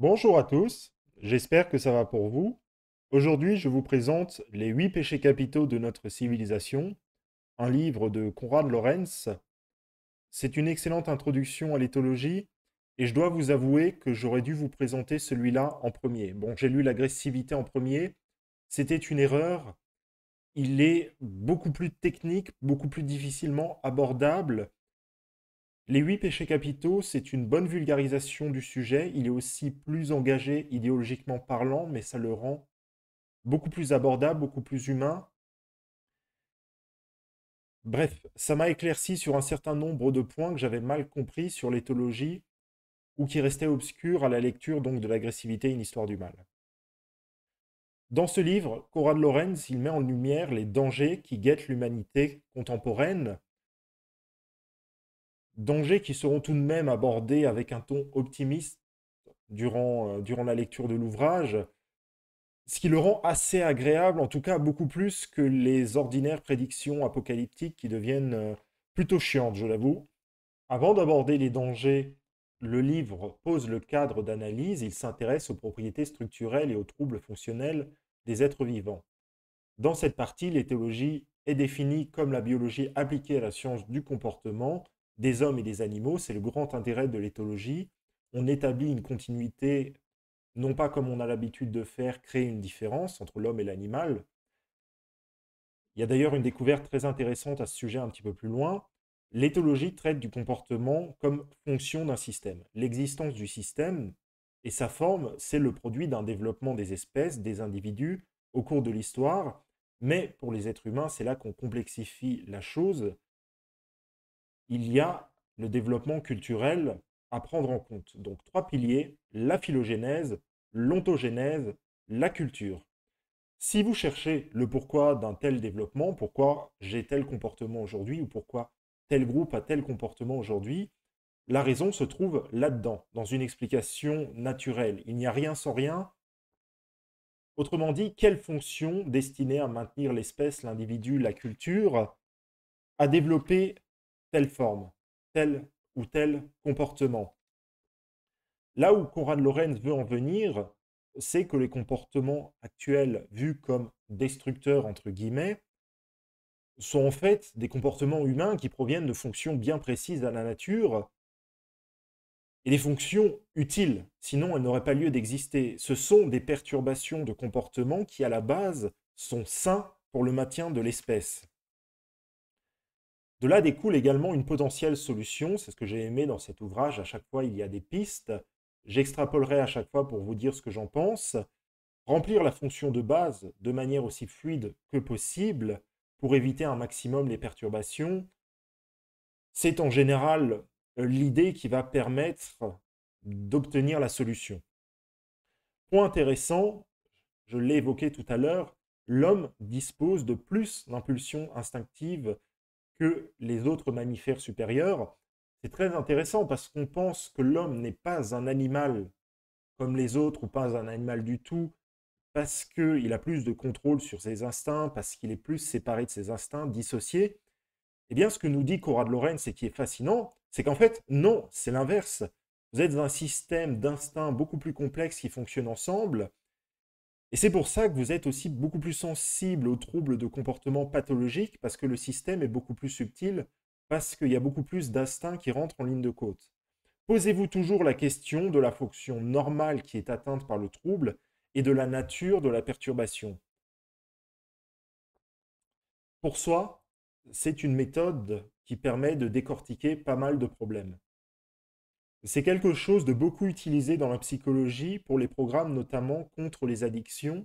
Bonjour à tous, j'espère que ça va pour vous. Aujourd'hui, je vous présente Les 8 péchés capitaux de notre civilisation, un livre de Conrad Lorenz. C'est une excellente introduction à l'éthologie et je dois vous avouer que j'aurais dû vous présenter celui-là en premier. Bon, j'ai lu L'agressivité en premier, c'était une erreur. Il est beaucoup plus technique, beaucoup plus difficilement abordable les huit péchés capitaux, c'est une bonne vulgarisation du sujet. Il est aussi plus engagé idéologiquement parlant, mais ça le rend beaucoup plus abordable, beaucoup plus humain. Bref, ça m'a éclairci sur un certain nombre de points que j'avais mal compris sur l'éthologie ou qui restaient obscurs à la lecture donc de l'agressivité une histoire du mal. Dans ce livre, Cora de Lorenz, il met en lumière les dangers qui guettent l'humanité contemporaine, dangers qui seront tout de même abordés avec un ton optimiste euh, durant, la lecture de l'ouvrage, ce qui le rend assez agréable, en tout cas beaucoup plus que les ordinaires prédictions apocalyptiques qui deviennent euh, plutôt chiantes, je l'avoue. Avant d'aborder les dangers, le livre pose le cadre d'analyse, il s'intéresse aux propriétés structurelles et aux troubles fonctionnels des êtres vivants. Dans cette partie, l'éthologie est définie comme la biologie appliquée à la science du comportement, des hommes et des animaux. C'est le grand intérêt de l'éthologie. On établit une continuité, non pas comme on a l'habitude de faire, créer une différence entre l'homme et l'animal. Il y a d'ailleurs une découverte très intéressante à ce sujet un petit peu plus loin. L'éthologie traite du comportement comme fonction d'un système. L'existence du système et sa forme, c'est le produit d'un développement des espèces, des individus au cours de l'histoire. Mais pour les êtres humains, c'est là qu'on complexifie la chose il y a le développement culturel à prendre en compte. Donc trois piliers, la phylogénèse, l'ontogénèse, la culture. Si vous cherchez le pourquoi d'un tel développement, pourquoi j'ai tel comportement aujourd'hui ou pourquoi tel groupe a tel comportement aujourd'hui, la raison se trouve là-dedans, dans une explication naturelle. Il n'y a rien sans rien. Autrement dit, quelle fonction destinée à maintenir l'espèce, l'individu, la culture a développé telle forme, tel ou tel comportement. Là où Conrad Lorenz veut en venir, c'est que les comportements actuels vus comme destructeurs, entre guillemets, sont en fait des comportements humains qui proviennent de fonctions bien précises à la nature et des fonctions utiles, sinon elles n'auraient pas lieu d'exister. Ce sont des perturbations de comportements qui, à la base, sont sains pour le maintien de l'espèce. De là découle également une potentielle solution, c'est ce que j'ai aimé dans cet ouvrage, à chaque fois il y a des pistes, j'extrapolerai à chaque fois pour vous dire ce que j'en pense, remplir la fonction de base de manière aussi fluide que possible pour éviter un maximum les perturbations, c'est en général euh, l'idée qui va permettre d'obtenir la solution. Point intéressant, je l'ai évoqué tout à l'heure, l'homme dispose de plus d'impulsions instinctives que les autres mammifères supérieurs, c'est très intéressant parce qu'on pense que l'homme n'est pas un animal comme les autres ou pas un animal du tout, parce qu'il a plus de contrôle sur ses instincts, parce qu'il est plus séparé de ses instincts, dissocié. Eh bien, ce que nous dit Cora de Lorraine, c'est qui est fascinant, c'est qu'en fait, non, c'est l'inverse. Vous êtes un système d'instincts beaucoup plus complexe qui fonctionne ensemble, et c'est pour ça que vous êtes aussi beaucoup plus sensible aux troubles de comportement pathologique, parce que le système est beaucoup plus subtil, parce qu'il y a beaucoup plus d'instincts qui rentrent en ligne de côte. Posez-vous toujours la question de la fonction normale qui est atteinte par le trouble et de la nature de la perturbation. Pour soi, c'est une méthode qui permet de décortiquer pas mal de problèmes. C'est quelque chose de beaucoup utilisé dans la psychologie pour les programmes notamment contre les addictions.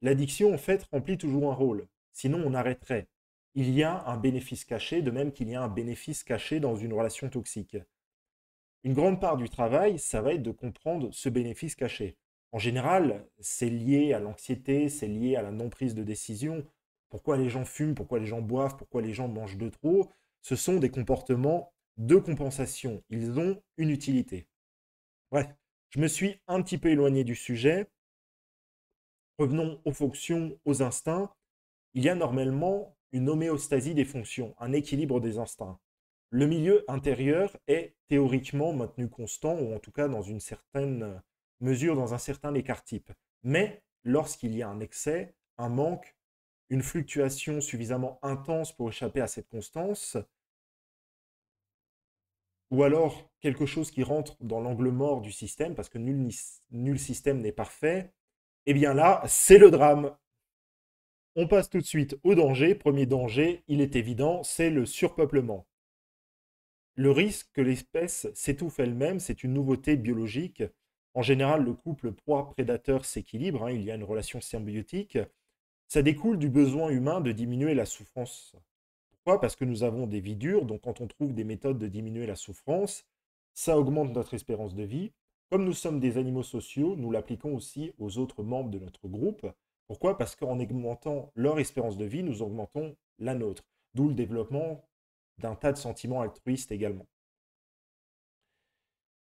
L'addiction en fait remplit toujours un rôle, sinon on arrêterait. Il y a un bénéfice caché, de même qu'il y a un bénéfice caché dans une relation toxique. Une grande part du travail, ça va être de comprendre ce bénéfice caché. En général, c'est lié à l'anxiété, c'est lié à la non-prise de décision. Pourquoi les gens fument, pourquoi les gens boivent, pourquoi les gens mangent de trop, ce sont des comportements deux compensations, Ils ont une utilité. Bref, je me suis un petit peu éloigné du sujet. Revenons aux fonctions, aux instincts. Il y a normalement une homéostasie des fonctions, un équilibre des instincts. Le milieu intérieur est théoriquement maintenu constant, ou en tout cas dans une certaine mesure, dans un certain écart-type. Mais lorsqu'il y a un excès, un manque, une fluctuation suffisamment intense pour échapper à cette constance, ou alors quelque chose qui rentre dans l'angle mort du système, parce que nul, système n'est parfait, eh bien là, c'est le drame. On passe tout de suite au danger. Premier danger, il est évident, c'est le surpeuplement. Le risque que l'espèce s'étouffe elle-même, c'est une nouveauté biologique. En général, le couple proie-prédateur s'équilibre, hein, il y a une relation symbiotique. Ça découle du besoin humain de diminuer la souffrance pourquoi Parce que nous avons des vies dures, donc quand on trouve des méthodes de diminuer la souffrance, ça augmente notre espérance de vie. Comme nous sommes des animaux sociaux, nous l'appliquons aussi aux autres membres de notre groupe. Pourquoi Parce qu'en augmentant leur espérance de vie, nous augmentons la nôtre. D'où le développement d'un tas de sentiments altruistes également.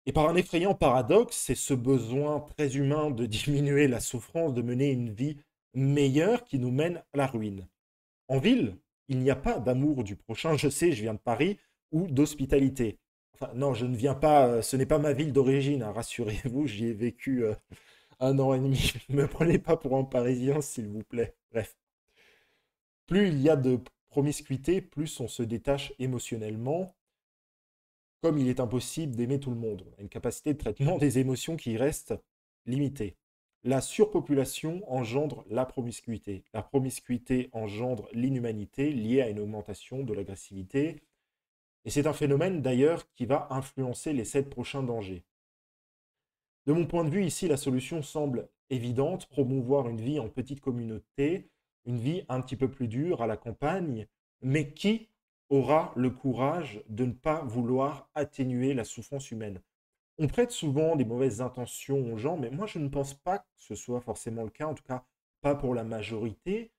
Et par un effrayant paradoxe, c'est ce besoin très humain de diminuer la souffrance, de mener une vie meilleure qui nous mène à la ruine. En ville, il n'y a pas d'amour du prochain. Je sais, je viens de Paris, ou d'hospitalité. Enfin, non, je ne viens pas, euh, ce n'est pas ma ville d'origine, hein, rassurez-vous, j'y ai vécu euh, un an et demi. Ne me prenez pas pour un Parisien, s'il vous plaît. Bref. Plus il y a de promiscuité, plus on se détache émotionnellement, comme il est impossible d'aimer tout le monde. On a une capacité de traitement des émotions qui reste limitée. La surpopulation engendre la promiscuité. La promiscuité engendre l'inhumanité liée à une augmentation de l'agressivité. Et c'est un phénomène d'ailleurs qui va influencer les sept prochains dangers. De mon point de vue, ici, la solution semble évidente, promouvoir une vie en petite communauté, une vie un petit peu plus dure à la campagne, mais qui aura le courage de ne pas vouloir atténuer la souffrance humaine on prête souvent des mauvaises intentions aux gens, mais moi je ne pense pas que ce soit forcément le cas, en tout cas pas pour la majorité.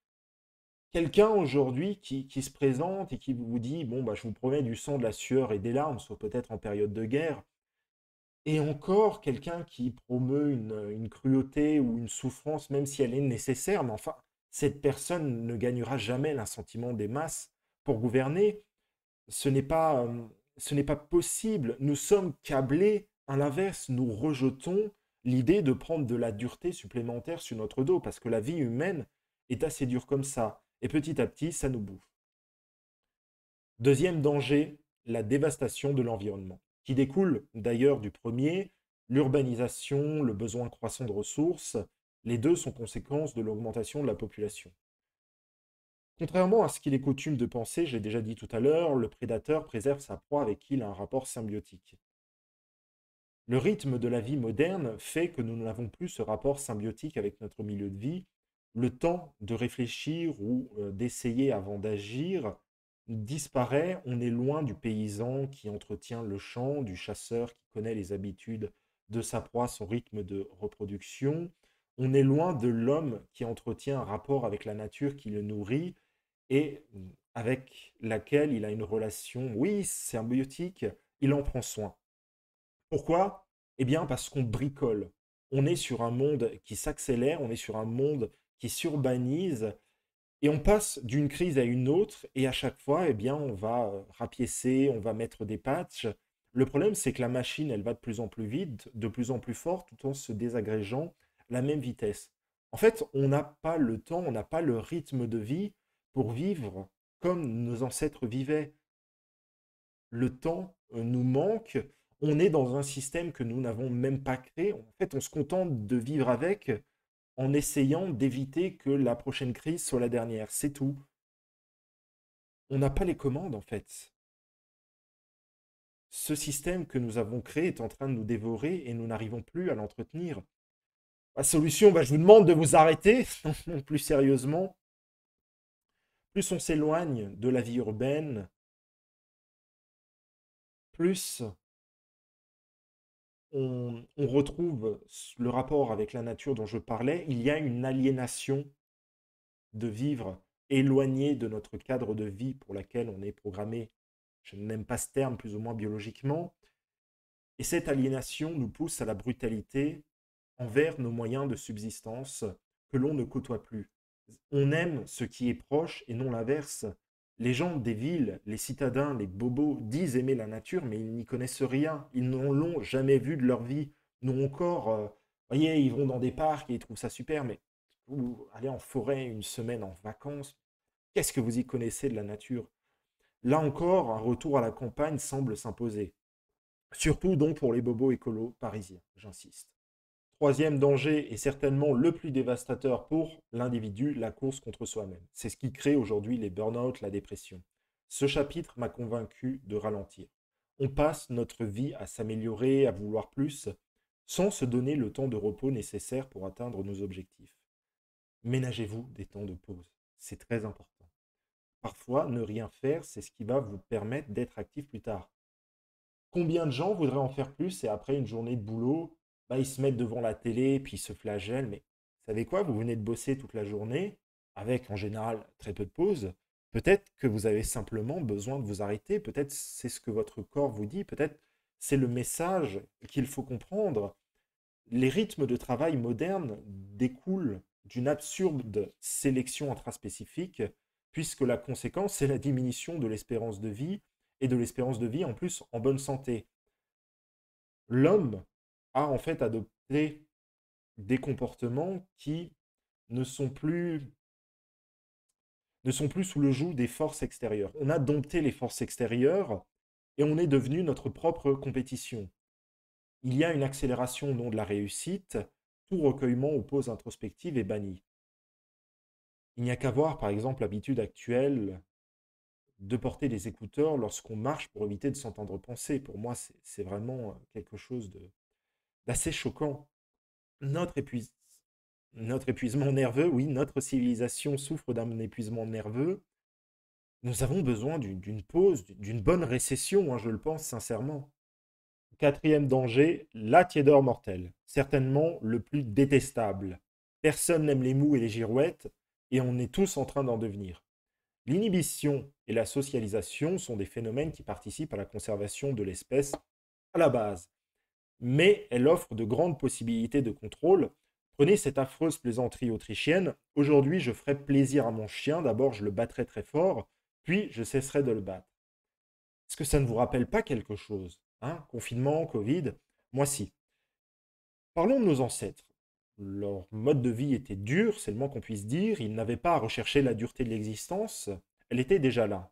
Quelqu'un aujourd'hui qui, se présente et qui vous dit Bon, bah, je vous promets du sang, de la sueur et des larmes, soit peut-être en période de guerre. Et encore quelqu'un qui promeut une, cruauté ou une souffrance, même si elle est nécessaire, mais enfin, cette personne ne gagnera jamais l'assentiment des masses pour gouverner. Ce n'est pas, euh, ce n'est pas possible. Nous sommes câblés à l'inverse, nous rejetons l'idée de prendre de la dureté supplémentaire sur notre dos, parce que la vie humaine est assez dure comme ça, et petit à petit, ça nous bouffe. Deuxième danger, la dévastation de l'environnement, qui découle d'ailleurs du premier, l'urbanisation, le besoin croissant de ressources, les deux sont conséquences de l'augmentation de la population. Contrairement à ce qu'il est coutume de penser, j'ai déjà dit tout à l'heure, le prédateur préserve sa proie avec qui il a un rapport symbiotique. Le rythme de la vie moderne fait que nous n'avons plus ce rapport symbiotique avec notre milieu de vie, le temps de réfléchir ou euh, d'essayer avant d'agir disparaît, on est loin du paysan qui entretient le champ, du chasseur qui connaît les habitudes de sa proie, son rythme de reproduction, on est loin de l'homme qui entretient un rapport avec la nature qui le nourrit et mm, avec laquelle il a une relation, oui, symbiotique, il en prend soin. Pourquoi Eh bien mmh. parce qu'on bricole. On est sur un monde qui s'accélère, on est sur un monde qui s'urbanise, et on passe d'une crise à une autre, et à chaque fois, eh bien, on va euh, rapiécer, on va mettre des patchs. Le problème, c'est que la machine, elle va de plus en plus vite, de plus en plus fort, tout en se désagrégeant à la même vitesse. En fait, on n'a pas le temps, on n'a pas le rythme de vie pour vivre comme nos ancêtres vivaient. Le temps euh, nous manque, on est dans un système que nous n'avons même pas créé. En fait, on se contente de vivre avec en essayant d'éviter que la prochaine crise soit la dernière. C'est tout. On n'a pas les commandes, en fait. Ce système que nous avons créé est en train de nous dévorer et nous n'arrivons plus à l'entretenir. La solution, bah, je vous demande de vous arrêter, plus sérieusement. Plus on s'éloigne de la vie urbaine, plus on, retrouve le rapport avec la nature dont je parlais, il y a une aliénation de vivre éloigné de notre cadre de vie pour laquelle on est programmé. Je n'aime pas ce terme, plus ou moins biologiquement. Et cette aliénation nous pousse à la brutalité envers nos moyens de subsistance que l'on ne côtoie plus. On aime ce qui est proche et non l'inverse. Les gens des villes, les citadins, les bobos disent aimer la nature, mais ils n'y connaissent rien. Ils n'en l'ont jamais vu de leur vie. Nous encore, euh, voyez, ils vont dans des parcs et ils trouvent ça super, mais vous allez en forêt une semaine en vacances, qu'est-ce que vous y connaissez de la nature Là encore, un retour à la campagne semble s'imposer. Surtout donc pour les bobos écolos parisiens, j'insiste. Troisième danger est certainement le plus dévastateur pour l'individu, la course contre soi-même. C'est ce qui crée aujourd'hui les burn-out, la dépression. Ce chapitre m'a convaincu de ralentir. On passe notre vie à s'améliorer, à vouloir plus, sans se donner le temps de repos nécessaire pour atteindre nos objectifs. Ménagez-vous des temps de pause, c'est très important. Parfois, ne rien faire, c'est ce qui va vous permettre d'être actif plus tard. Combien de gens voudraient en faire plus et après une journée de boulot, bah, ils se mettent devant la télé, puis ils se flagellent. Mais vous savez quoi Vous venez de bosser toute la journée, avec en général très peu de pauses. Peut-être que vous avez simplement besoin de vous arrêter. Peut-être c'est ce que votre corps vous dit. Peut-être c'est le message qu'il faut comprendre. Les rythmes de travail modernes découlent d'une absurde sélection intraspécifique, puisque la conséquence, c'est la diminution de l'espérance de vie, et de l'espérance de vie en plus en bonne santé. L'homme en fait adopter des comportements qui ne sont plus ne sont plus sous le joug des forces extérieures. On a dompté les forces extérieures et on est devenu notre propre compétition. Il y a une accélération non de la réussite, tout recueillement ou pause introspective est banni. Il n'y a qu'à voir par exemple l'habitude actuelle de porter des écouteurs lorsqu'on marche pour éviter de s'entendre penser. Pour moi, c'est vraiment euh, quelque chose de, c'est choquant. Notre, épuisement nerveux, oui, notre civilisation souffre d'un épuisement nerveux. Nous avons besoin d'une pause, d'une bonne récession, hein, je le pense sincèrement. Quatrième danger, la tiédeur mortelle, certainement le plus détestable. Personne n'aime les mous et les girouettes, et on est tous en train d'en devenir. L'inhibition et la socialisation sont des phénomènes qui participent à la conservation de l'espèce à la base mais elle offre de grandes possibilités de contrôle. Prenez cette affreuse plaisanterie autrichienne. Aujourd'hui, je ferai plaisir à mon chien. D'abord, je le battrai très fort, puis je cesserai de le battre. Est-ce que ça ne vous rappelle pas quelque chose hein Confinement, Covid Moi, si. Parlons de nos ancêtres. Leur mode de vie était dur, c'est le moins qu'on puisse dire. Ils n'avaient pas à rechercher la dureté de l'existence. Elle était déjà là.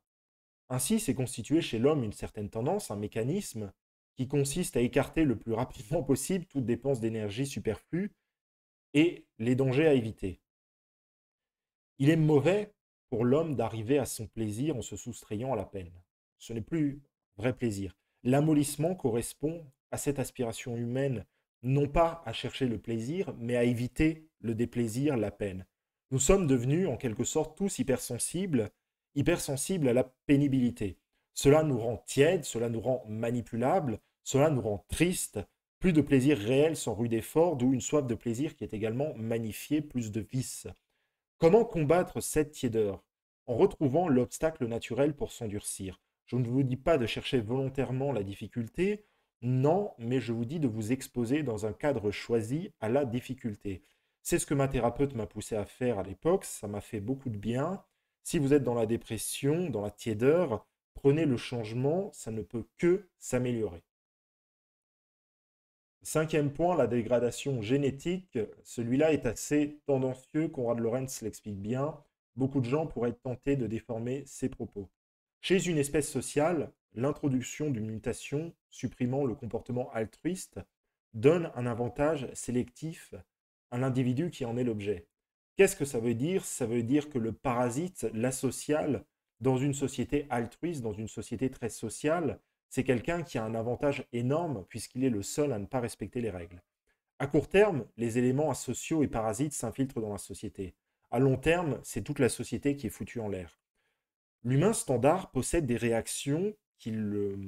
Ainsi s'est constitué chez l'homme une certaine tendance, un mécanisme qui consiste à écarter le plus rapidement possible toute dépense d'énergie superflue et les dangers à éviter. Il est mauvais pour l'homme d'arriver à son plaisir en se soustrayant à la peine. Ce n'est plus vrai plaisir. L'amollissement correspond à cette aspiration humaine, non pas à chercher le plaisir, mais à éviter le déplaisir, la peine. Nous sommes devenus en quelque sorte tous hypersensibles, hypersensibles à la pénibilité. Cela nous rend tiède, cela nous rend manipulable, cela nous rend triste. Plus de plaisir réel sans rude effort, d'où une soif de plaisir qui est également magnifiée, plus de vice. Comment combattre cette tiédeur En retrouvant l'obstacle naturel pour s'endurcir. Je ne vous dis pas de chercher volontairement la difficulté, non, mais je vous dis de vous exposer dans un cadre choisi à la difficulté. C'est ce que ma thérapeute m'a poussé à faire à l'époque, ça m'a fait beaucoup de bien. Si vous êtes dans la dépression, dans la tiédeur, Prenez le changement, ça ne peut que s'améliorer. Cinquième point, la dégradation génétique. Celui-là est assez tendancieux, Conrad Lorenz l'explique bien. Beaucoup de gens pourraient être tentés de déformer ses propos. Chez une espèce sociale, l'introduction d'une mutation supprimant le comportement altruiste donne un avantage sélectif à l'individu qui en est l'objet. Qu'est-ce que ça veut dire Ça veut dire que le parasite, l'asocial, dans une société altruiste, dans une société très sociale, c'est quelqu'un qui a un avantage énorme puisqu'il est le seul à ne pas respecter les règles. À court terme, les éléments asociaux et parasites s'infiltrent dans la société. À long terme, c'est toute la société qui est foutue en l'air. L'humain standard possède des réactions qui le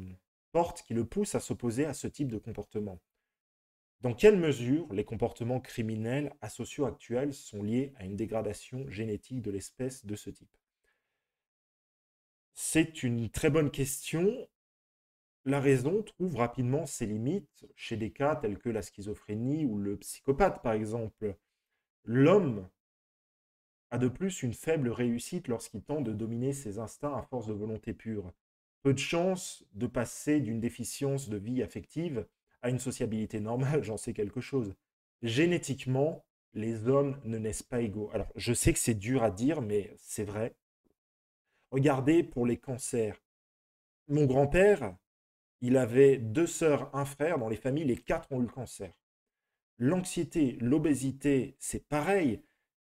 portent, qui le poussent à s'opposer à ce type de comportement. Dans quelle mesure les comportements criminels asociaux actuels sont liés à une dégradation génétique de l'espèce de ce type c'est une très bonne question. La raison trouve rapidement ses limites chez des cas tels que la schizophrénie ou le psychopathe, par exemple. L'homme a de plus une faible réussite lorsqu'il tente de dominer ses instincts à force de volonté pure. Peu de chances de passer d'une déficience de vie affective à une sociabilité normale, j'en sais quelque chose. Génétiquement, les hommes ne naissent pas égaux. Alors, je sais que c'est dur à dire, mais c'est vrai. Regardez pour les cancers. Mon grand-père, il avait deux sœurs, un frère. Dans les familles, les quatre ont eu le cancer. L'anxiété, l'obésité, c'est pareil.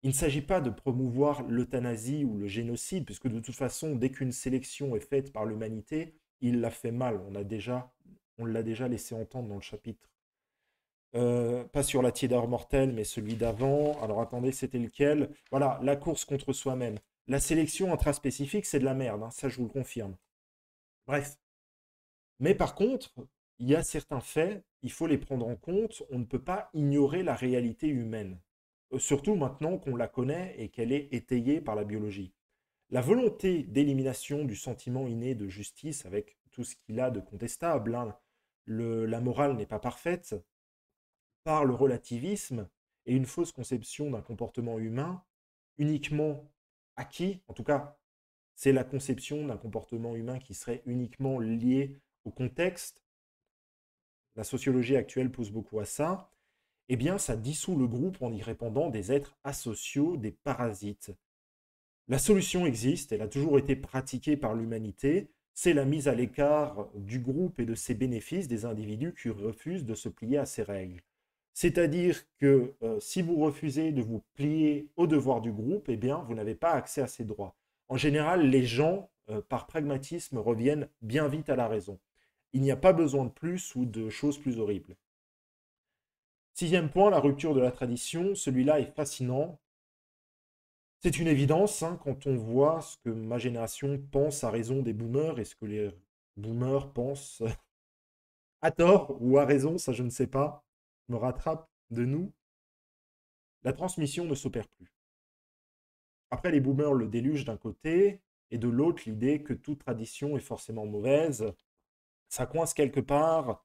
Il ne s'agit pas de promouvoir l'euthanasie ou le génocide, puisque de toute façon, dès qu'une sélection est faite par l'humanité, il la fait mal. On l'a déjà, déjà, laissé entendre dans le chapitre. Euh, pas sur la tiédeur mortelle, mais celui d'avant. Alors attendez, c'était lequel Voilà, la course contre soi-même. La sélection intraspécifique, c'est de la merde, hein, ça je vous le confirme. Bref. Mais par contre, il y a certains faits, il faut les prendre en compte, on ne peut pas ignorer la réalité humaine. Euh, surtout maintenant qu'on la connaît et qu'elle est étayée par la biologie. La volonté d'élimination du sentiment inné de justice avec tout ce qu'il a de contestable, hein, la morale n'est pas parfaite, par le relativisme et une fausse conception d'un comportement humain, uniquement qui, en tout cas, c'est la conception d'un comportement humain qui serait uniquement lié au contexte. La sociologie actuelle pousse beaucoup à ça. Eh bien, ça dissout le groupe en y répandant des êtres asociaux, des parasites. La solution existe, elle a toujours été pratiquée par l'humanité, c'est la mise à l'écart du groupe et de ses bénéfices des individus qui refusent de se plier à ces règles. C'est-à-dire que euh, si vous refusez de vous plier au devoir du groupe, eh bien, vous n'avez pas accès à ces droits. En général, les gens, euh, par pragmatisme, reviennent bien vite à la raison. Il n'y a pas besoin de plus ou de choses plus horribles. Sixième point, la rupture de la tradition. Celui-là est fascinant. C'est une évidence hein, quand on voit ce que ma génération pense à raison des boomers et ce que les boomers pensent à tort ou à raison, ça je ne sais pas me rattrape de nous, la transmission ne s'opère plus. Après, les boomers le déluge d'un côté, et de l'autre, l'idée que toute tradition est forcément mauvaise, ça coince quelque part.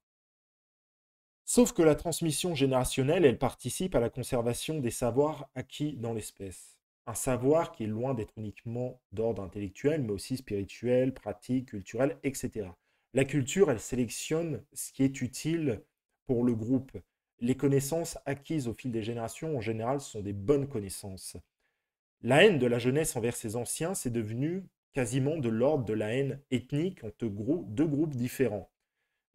Sauf que la transmission générationnelle, elle participe à la conservation des savoirs acquis dans l'espèce. Un savoir qui est loin d'être uniquement d'ordre intellectuel, mais aussi spirituel, pratique, culturel, etc. La culture, elle sélectionne ce qui est utile pour le groupe les connaissances acquises au fil des générations, en général, sont des bonnes connaissances. La haine de la jeunesse envers ses anciens, c'est devenu quasiment de l'ordre de la haine ethnique entre deux groupes différents.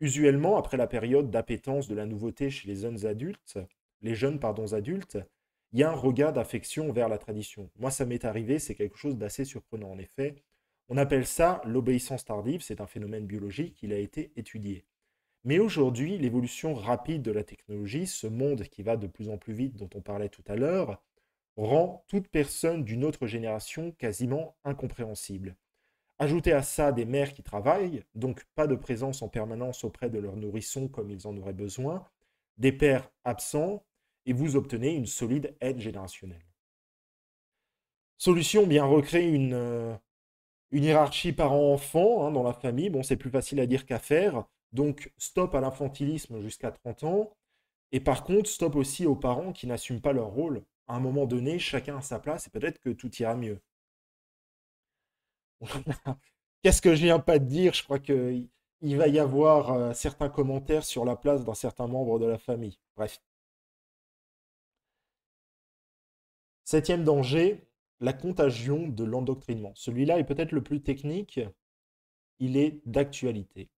Usuellement, après la période d'appétence de la nouveauté chez les jeunes adultes, les jeunes adultes, il y a un regard d'affection vers la tradition. Moi, ça m'est arrivé, c'est quelque chose d'assez surprenant en effet. On appelle ça l'obéissance tardive, c'est un phénomène biologique, il a été étudié. Mais aujourd'hui, l'évolution rapide de la technologie, ce monde qui va de plus en plus vite dont on parlait tout à l'heure, rend toute personne d'une autre génération quasiment incompréhensible. Ajoutez à ça des mères qui travaillent, donc pas de présence en permanence auprès de leurs nourrissons comme ils en auraient besoin, des pères absents, et vous obtenez une solide aide générationnelle. Solution, bien recréer une, euh, hiérarchie parent-enfant hein, dans la famille. Bon, c'est plus facile à dire qu'à faire. Donc, stop à l'infantilisme jusqu'à 30 ans. Et par contre, stop aussi aux parents qui n'assument pas leur rôle. À un moment donné, chacun à sa place et peut-être que tout ira mieux. Qu'est-ce que je viens pas de dire Je crois qu'il va y avoir euh, certains commentaires sur la place d'un certain membre de la famille. Bref. Septième danger, la contagion de l'endoctrinement. Celui-là est peut-être le plus technique. Il est d'actualité.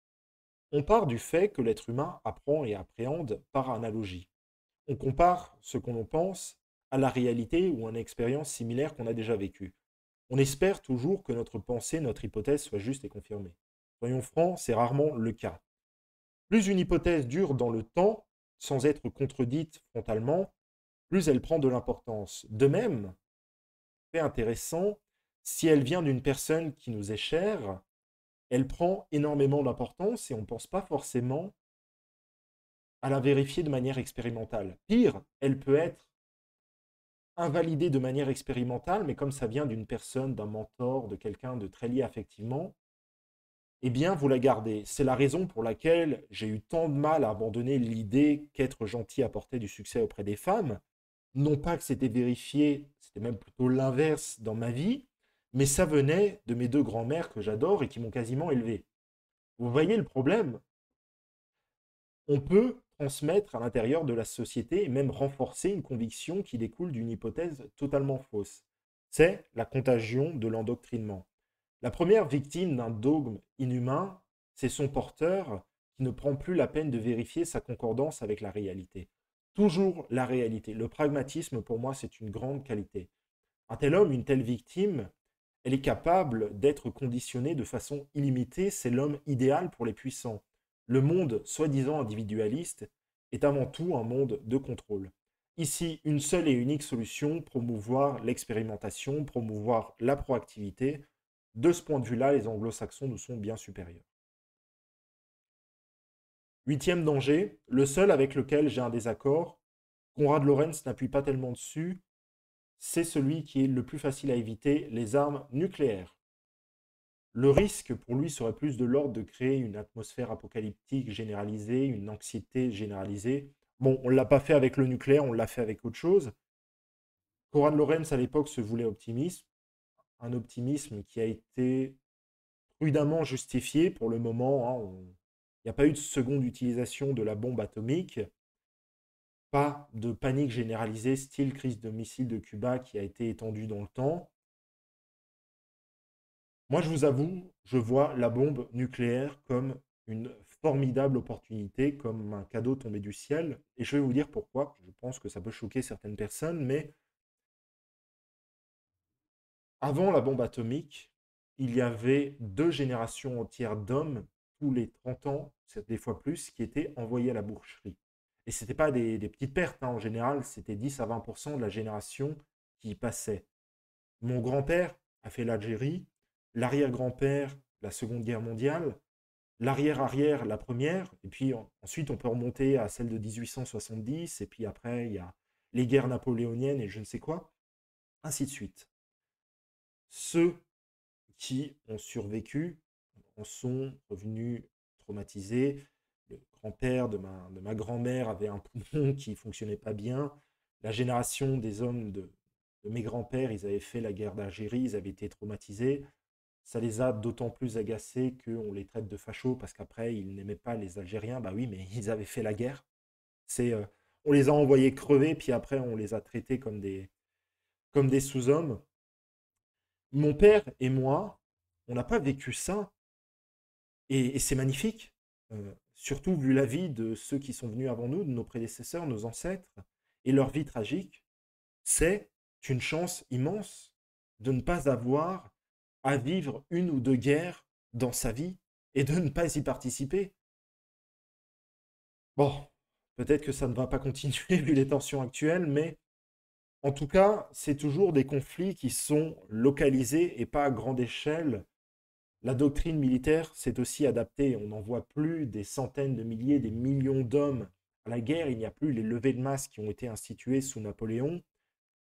On part du fait que l'être humain apprend et appréhende par analogie. On compare ce qu'on pense à la réalité ou à une expérience similaire qu'on a déjà vécue. On espère toujours que notre pensée, notre hypothèse soit juste et confirmée. Soyons francs, c'est rarement le cas. Plus une hypothèse dure dans le temps, sans être contredite frontalement, plus elle prend de l'importance. De même, c'est intéressant, si elle vient d'une personne qui nous est chère, elle prend énormément d'importance et on ne pense pas forcément à la vérifier de manière expérimentale. Pire, elle peut être invalidée de manière expérimentale, mais comme ça vient d'une personne, d'un mentor, de quelqu'un de très lié affectivement, eh bien, vous la gardez. C'est la raison pour laquelle j'ai eu tant de mal à abandonner l'idée qu'être gentil apportait du succès auprès des femmes. Non pas que c'était vérifié, c'était même plutôt l'inverse dans ma vie, mais ça venait de mes deux grands-mères que j'adore et qui m'ont quasiment élevé. Vous voyez le problème On peut transmettre à l'intérieur de la société et même renforcer une conviction qui découle d'une hypothèse totalement fausse. C'est la contagion de l'endoctrinement. La première victime d'un dogme inhumain, c'est son porteur qui ne prend plus la peine de vérifier sa concordance avec la réalité. Toujours la réalité. Le pragmatisme, pour moi, c'est une grande qualité. Un tel homme, une telle victime, elle est capable d'être conditionnée de façon illimitée, c'est l'homme idéal pour les puissants. Le monde soi-disant individualiste est avant tout un monde de contrôle. Ici, une seule et unique solution, promouvoir l'expérimentation, promouvoir la proactivité. De ce point de vue-là, les anglo-saxons nous sont bien supérieurs. Huitième danger, le seul avec lequel j'ai un désaccord, Conrad Lorenz n'appuie pas tellement dessus, c'est celui qui est le plus facile à éviter, les armes nucléaires. Le risque pour lui serait plus de l'ordre de créer une atmosphère apocalyptique généralisée, une anxiété généralisée. Bon, on ne l'a pas fait avec le nucléaire, on l'a fait avec autre chose. Coran Lorenz, à l'époque, se voulait optimiste, un optimisme qui a été prudemment justifié pour le moment. Hein, il n'y a pas eu de seconde utilisation de la bombe atomique pas de panique généralisée, style crise de missiles de Cuba qui a été étendue dans le temps. Moi, je vous avoue, je vois la bombe nucléaire comme une formidable opportunité, comme un cadeau tombé du ciel. Et je vais vous dire pourquoi. Je pense que ça peut choquer certaines personnes, mais avant la bombe atomique, il y avait deux générations entières d'hommes tous les 30 ans, des fois plus, qui étaient envoyés à la boucherie. Et ce n'était pas des, petites pertes. Hein. En général, c'était 10 à 20 de la génération qui y passait. Mon grand-père a fait l'Algérie, l'arrière-grand-père, la Seconde Guerre mondiale, l'arrière-arrière, la première. Et puis ensuite, on peut remonter à celle de 1870. Et puis après, il y a les guerres napoléoniennes et je ne sais quoi. Ainsi de suite. Ceux qui ont survécu en sont revenus traumatisés, grand-père, de ma, de grand-mère avait un poumon qui fonctionnait pas bien. La génération des hommes de, de mes grands-pères, ils avaient fait la guerre d'Algérie, ils avaient été traumatisés. Ça les a d'autant plus agacés qu'on les traite de fachos parce qu'après, ils n'aimaient pas les Algériens. Bah oui, mais ils avaient fait la guerre. C'est, euh, on les a envoyés crever, puis après, on les a traités comme des, comme des sous-hommes. Mon père et moi, on n'a pas vécu ça. Et, c'est magnifique. Euh, surtout vu la vie de ceux qui sont venus avant nous, de nos prédécesseurs, nos ancêtres, et leur vie tragique, c'est une chance immense de ne pas avoir à vivre une ou deux guerres dans sa vie et de ne pas y participer. Bon, peut-être que ça ne va pas continuer vu les tensions actuelles, mais en tout cas, c'est toujours des conflits qui sont localisés et pas à grande échelle la doctrine militaire s'est aussi adaptée. On n'envoie plus des centaines de milliers, des millions d'hommes à la guerre. Il n'y a plus les levées de masse qui ont été instituées sous Napoléon.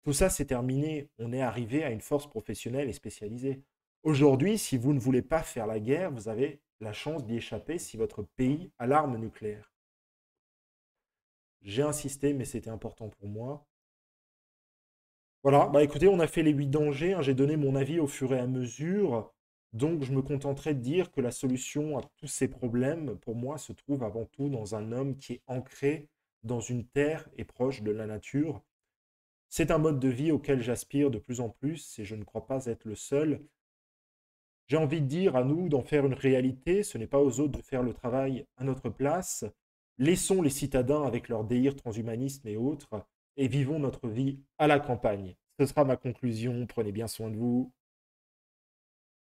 Tout ça, c'est terminé. On est arrivé à une force professionnelle et spécialisée. Aujourd'hui, si vous ne voulez pas faire la guerre, vous avez la chance d'y échapper si votre pays a l'arme nucléaire. J'ai insisté, mais c'était important pour moi. Voilà, bah écoutez, on a fait les huit dangers. Hein. J'ai donné mon avis au fur et à mesure. Donc je me contenterai de dire que la solution à tous ces problèmes, pour moi, se trouve avant tout dans un homme qui est ancré dans une terre et proche de la nature. C'est un mode de vie auquel j'aspire de plus en plus et je ne crois pas être le seul. J'ai envie de dire à nous d'en faire une réalité, ce n'est pas aux autres de faire le travail à notre place. Laissons les citadins avec leur délire transhumanisme et autres et vivons notre vie à la campagne. Ce sera ma conclusion, prenez bien soin de vous.